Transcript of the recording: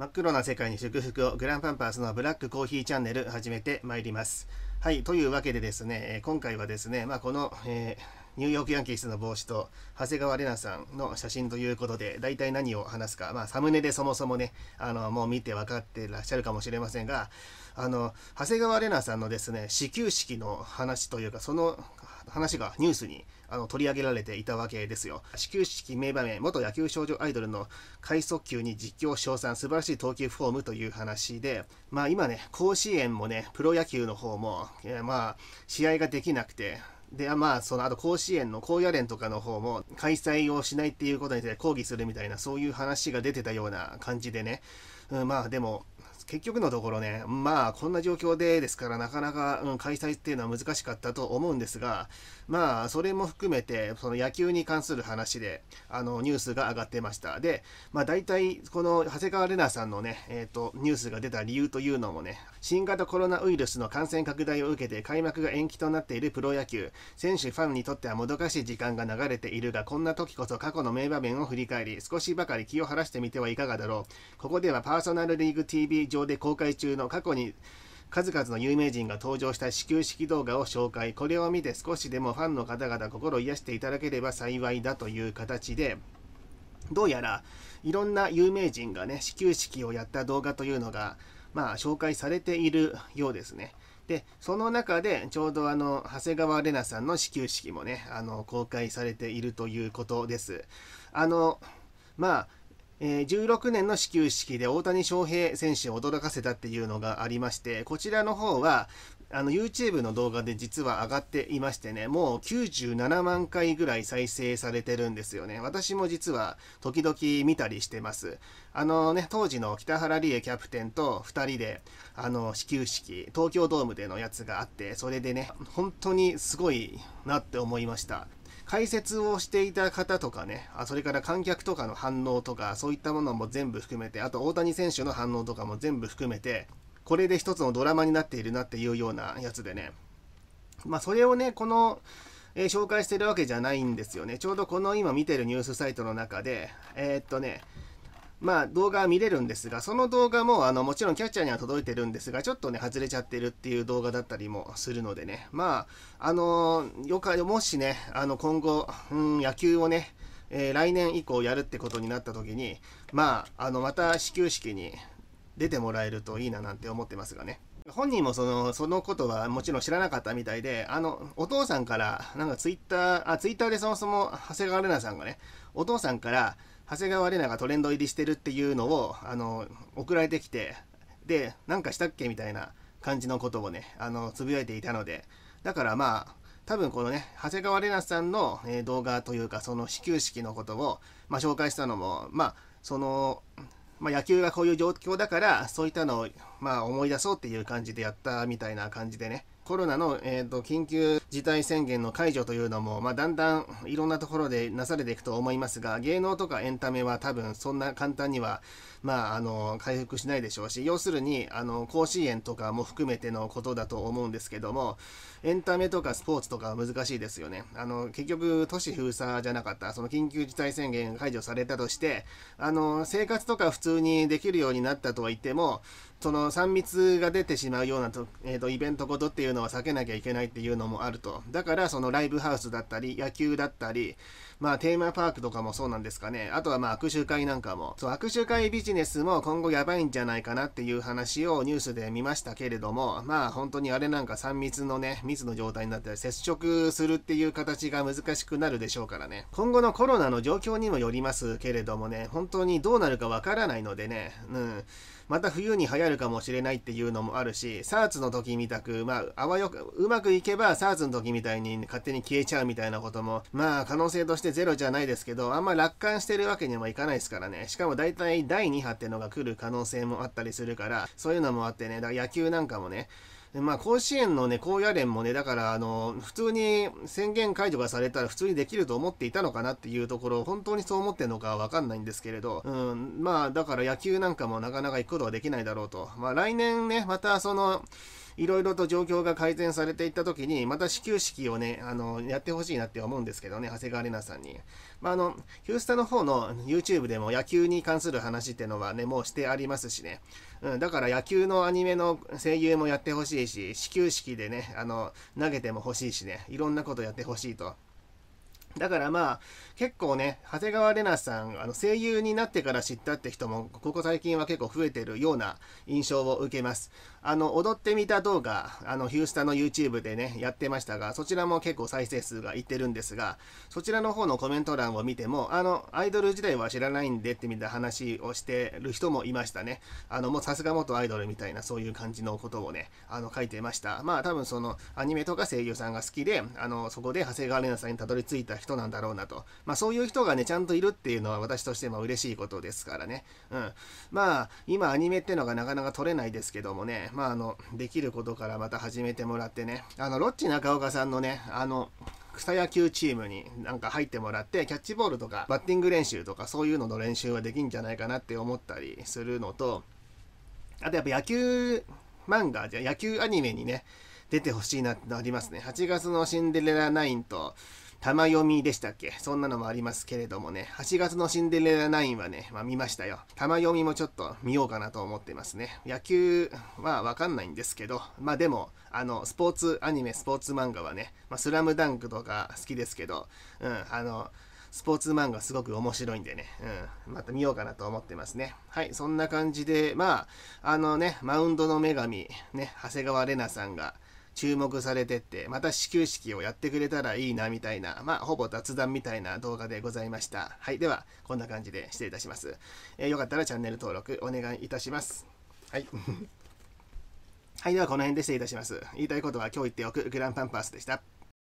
真っ黒な世界に祝福をグランパンパースのブラックコーヒーチャンネル始めてまいります。はい、というわけでですね、今回はですね、まあ、この、えー、ニューヨークヤンキースの帽子と長谷川玲奈さんの写真ということで、大体何を話すか、まあ、サムネでそもそもね、あのもう見て分かってらっしゃるかもしれませんが、あの長谷川玲奈さんのですね始球式の話というかその話がニュースにあの取り上げられていたわけですよ。始球式名場面、元野球少女アイドルの快速球に実況称賛、素晴らしい投球フォームという話で、まあ今ね、甲子園もね、プロ野球の方も、えー、まあ、試合ができなくて、で、まあ、その、あと甲子園の高野連とかの方も、開催をしないっていうことについて抗議するみたいな、そういう話が出てたような感じでね、うん、まあでも、結局のところね、まあこんな状況でですからなかなか、うん、開催っていうのは難しかったと思うんですが、まあそれも含めてその野球に関する話であのニュースが上がってました。で、まあ大体この長谷川玲奈さんのね、えっ、ー、とニュースが出た理由というのもね、新型コロナウイルスの感染拡大を受けて開幕が延期となっているプロ野球、選手ファンにとってはもどかしい時間が流れているが、こんな時こそ過去の名場面を振り返り、少しばかり気を晴らしてみてはいかがだろう。ここではパーソナルリーグ TV 上上で公開中の過去に数々の有名人が登場した始球式動画を紹介これを見て少しでもファンの方々心を癒していただければ幸いだという形でどうやらいろんな有名人がね始球式をやった動画というのがまあ紹介されているようですね。でその中でちょうどあの長谷川玲奈さんの始球式もねあの公開されているということです。あのまあえ16年の始球式で大谷翔平選手を驚かせたっていうのがありまして、こちらの方は、あの YouTube の動画で実は上がっていましてね、もう97万回ぐらい再生されてるんですよね。私も実は時々見たりしてます。あのね、当時の北原理恵キャプテンと2人で、あの、始球式、東京ドームでのやつがあって、それでね、本当にすごいなって思いました。解説をしていた方とかね、あそれから観客とかの反応とか、そういったものも全部含めて、あと大谷選手の反応とかも全部含めて、これで一つのドラマになっているなっていうようなやつでね、まあ、それをね、この、えー、紹介してるわけじゃないんですよね。ちょうどこの今見てるニュースサイトの中で、えー、っとね、まあ、動画は見れるんですが、その動画もあのもちろんキャッチャーには届いてるんですが、ちょっとね、外れちゃってるっていう動画だったりもするのでね、まあ、あのよかもしね、あの今後、うん、野球をね、えー、来年以降やるってことになった時に、まあ、あのまた始球式に出てもらえるといいななんて思ってますがね。本人もそのそのことはもちろん知らなかったみたいで、あのお父さんから、なんかツイッター、あツイッターでそもそも長谷川玲奈さんがね、お父さんから、長谷川玲奈がトレンド入りしてるっていうのをあの送られてきてでなんかしたっけみたいな感じのことをねあのつぶやいていたのでだからまあ多分このね長谷川玲奈さんの動画というかその始球式のことを、まあ、紹介したのもまあその、まあ、野球がこういう状況だからそういったのを、まあ、思い出そうっていう感じでやったみたいな感じでねコロナの、えーと、緊急事態宣言の解除というのも、まあ、だんだんいろんなところでなされていくと思いますが、芸能とかエンタメは多分そんな簡単には、まあ、あの回復しないでしょうし、要するにあの甲子園とかも含めてのことだと思うんですけども、エンタメとかスポーツとかは難しいですよね。あの結局、都市封鎖じゃなかった、その緊急事態宣言が解除されたとして、あの生活とか普通にできるようになったとは言っても、その3密が出てしまうようなと、えーと、イベントごとっていうのは避けなきゃいけないっていうのもあるとだからそのライブハウスだったり野球だったりまあテーマパークとかもそうなんですかねあとはまあ握手会なんかもそう握手会ビジネスも今後やばいんじゃないかなっていう話をニュースで見ましたけれどもまあ本当にあれなんか3密のね密の状態になったら接触するっていう形が難しくなるでしょうからね今後のコロナの状況にもよりますけれどもね本当にどうなるかわからないのでねうんまた冬に流行るかもしれないっていうのもあるし SARS の時みたく、まあ、あわよくうまくいけば SARS の時みたいに勝手に消えちゃうみたいなこともまあ可能性としてゼロじゃないですけどあんま楽観してるわけにもいかないですからねしかも大体第2波ってのが来る可能性もあったりするからそういうのもあってねだから野球なんかもねまあ、甲子園のね、高野連もね、だから、あの、普通に宣言解除がされたら普通にできると思っていたのかなっていうところ、本当にそう思ってんのかわかんないんですけれど、うん、まあ、だから野球なんかもなかなか行くことはできないだろうと。まあ、来年ね、またその、いろいろと状況が改善されていった時に、また始球式をね、あの、やってほしいなって思うんですけどね、長谷川玲奈さんに。まあ、あの、ヒュースタの方の YouTube でも野球に関する話ってのはね、もうしてありますしね。うん、だから野球のアニメの声優もやってほしいし、始球式でね、あの、投げても欲しいしね、いろんなことやってほしいと。だからまあ結構ね長谷川玲奈さんあの声優になってから知ったって人もここ最近は結構増えてるような印象を受けますあの踊ってみた動画あのヒュースタの YouTube でねやってましたがそちらも結構再生数がいってるんですがそちらの方のコメント欄を見てもあのアイドル時代は知らないんでってみた話をしてる人もいましたねあのもうさすが元アイドルみたいなそういう感じのことをねあの書いてましたまあ多分そのアニメとか声優さんが好きであのそこで長谷川玲奈さんにたどり着いた人人なんだろうなと、まあ、そういう人がねちゃんといるっていうのは私としても嬉しいことですからね、うん、まあ今アニメってのがなかなか撮れないですけどもね、まあ、あのできることからまた始めてもらってねあのロッチ中岡さんのねあの草野球チームになんか入ってもらってキャッチボールとかバッティング練習とかそういうのの練習はできんじゃないかなって思ったりするのとあとやっぱ野球漫画じゃ野球アニメにね出てほしいなってのありますね8月のシンデレラナインと玉読みでしたっけそんなのもありますけれどもね、8月のシンデレラ9はね、まあ、見ましたよ。玉読みもちょっと見ようかなと思ってますね。野球はわかんないんですけど、まあでも、あの、スポーツアニメ、スポーツ漫画はね、まあ、スラムダンクとか好きですけど、うん、あの、スポーツ漫画すごく面白いんでね、うん、また見ようかなと思ってますね。はい、そんな感じで、まあ、あのね、マウンドの女神、ね、長谷川玲奈さんが、注目されてって、また始球式をやってくれたらいいなみたいな、まあ、ほぼ雑談みたいな動画でございました。はい、では、こんな感じで失礼いたします。えー、よかったらチャンネル登録お願いいたします。はい。はい、ではこの辺で失礼いたします。言いたいことは今日言っておくグランパンパースでした。